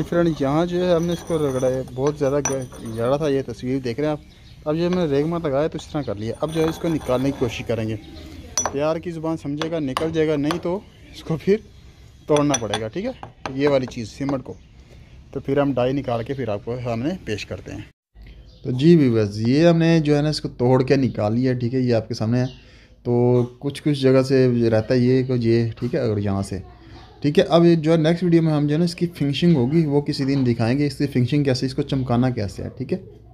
ये फ्रेंड यहाँ जो है हमने इसको रगड़ा है बहुत ज़्यादा जड़ा था ये तस्वीर देख रहे हैं आप अब जो हमने रेगमा लगाया तो इस तरह कर लिया अब जो है इसको निकालने की कोशिश करेंगे प्यार की ज़ुबान समझेगा निकल जाएगा नहीं तो इसको फिर तोड़ना पड़ेगा ठीक है ये वाली चीज़ सिमट को तो फिर हम डाई निकाल के फिर आपको सामने पेश करते हैं तो जी बस ये हमने जो है ना इसको तोड़ के निकाल लिया ठीक है ये आपके सामने है तो कुछ कुछ जगह से रहता है ये कि ये ठीक है अगर यहाँ से ठीक है अब जो है नेक्स्ट वीडियो में हम जो है ना इसकी फिनिशिंग होगी वो किसी दिन दिखाएंगे इसकी फिनिशिंग कैसे इसको चमकाना कैसे है ठीक है